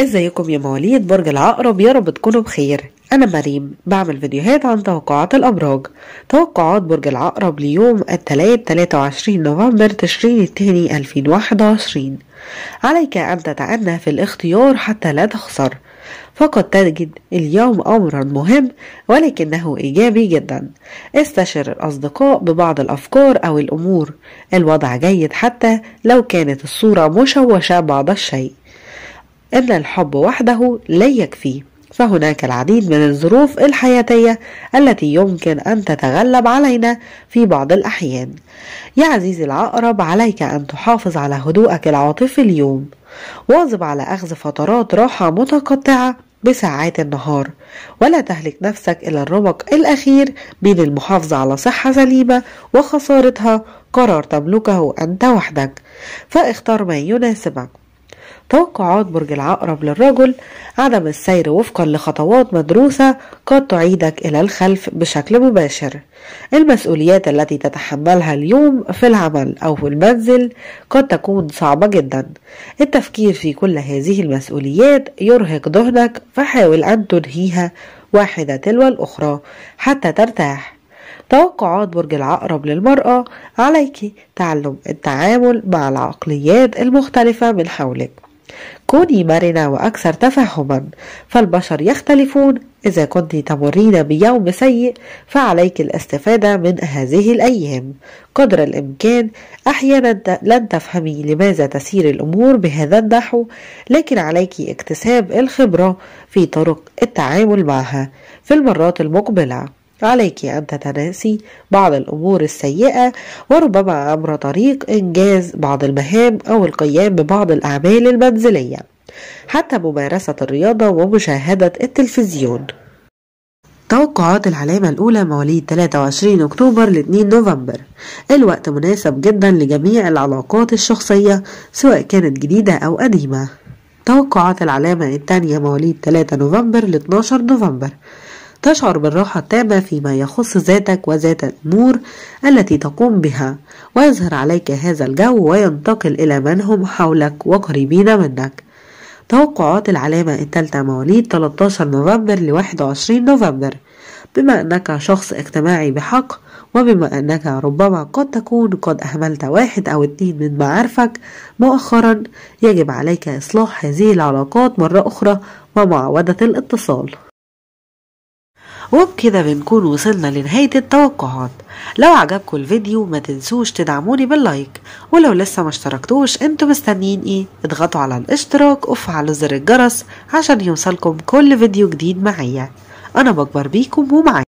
ازيكم يا مواليد برج العقرب يا رب تكونوا بخير أنا مريم بعمل فيديوهات عن توقعات الأبراج توقعات برج العقرب ليوم الثلاث 23 نوفمبر تشرين الثاني 2021 عليك أن تتأنى في الاختيار حتى لا تخسر فقد تجد اليوم أمرا مهم ولكنه إيجابي جدا استشر الأصدقاء ببعض الأفكار أو الأمور الوضع جيد حتى لو كانت الصورة مشوشة بعض الشيء أن الحب وحده لا يكفي فهناك العديد من الظروف الحياتية التي يمكن أن تتغلب علينا في بعض الأحيان. يا عزيزي العقرب عليك أن تحافظ على هدوءك العاطفي اليوم. واظب على أخذ فترات راحة متقطعة بساعات النهار ولا تهلك نفسك إلى الرمق الأخير بين المحافظة على صحة سليمة وخسارتها قرار تملكه أنت وحدك فاختر ما يناسبك توقعات برج العقرب للرجل عدم السير وفقا لخطوات مدروسة قد تعيدك إلى الخلف بشكل مباشر المسؤوليات التي تتحملها اليوم في العمل أو في المنزل قد تكون صعبة جدا التفكير في كل هذه المسؤوليات يرهق ذهنك فحاول أن تنهيها واحدة تلو الأخرى حتى ترتاح توقعات برج العقرب للمرأة عليك تعلم التعامل مع العقليات المختلفة من حولك كوني مرنة وأكثر تفهما فالبشر يختلفون إذا كنت تمرين بيوم سيء فعليك الاستفادة من هذه الأيام قدر الإمكان أحيانا لن تفهمي لماذا تسير الأمور بهذا النحو لكن عليك اكتساب الخبرة في طرق التعامل معها في المرات المقبله عليك أن تتناسي بعض الأمور السيئة وربما عبر طريق إنجاز بعض المهام أو القيام ببعض الأعمال المنزلية حتى ممارسة الرياضة ومشاهدة التلفزيون توقعات العلامة الأولى مواليد 23 أكتوبر ل 2 نوفمبر الوقت مناسب جدا لجميع العلاقات الشخصية سواء كانت جديدة أو قديمة توقعات العلامة الثانية مواليد 3 نوفمبر ل 12 نوفمبر تشعر بالراحة التامة فيما يخص ذاتك وذات الأمور التي تقوم بها ويظهر عليك هذا الجو وينتقل إلى من هم حولك وقريبين منك توقعات العلامة الثالثة مواليد 13 نوفمبر ل 21 نوفمبر بما أنك شخص اجتماعي بحق وبما أنك ربما قد تكون قد أهملت واحد أو اتنين من معارفك مؤخرا يجب عليك إصلاح هذه العلاقات مرة أخرى ومعاودة الاتصال وبكده بنكون وصلنا لنهاية التوقعات لو عجبكم الفيديو ما تنسوش تدعموني باللايك ولو لسه ما اشتركتوش انتوا مستنيين ايه اضغطوا على الاشتراك وفعلوا زر الجرس عشان يوصلكم كل فيديو جديد معايا انا بكبر بيكم ومعايا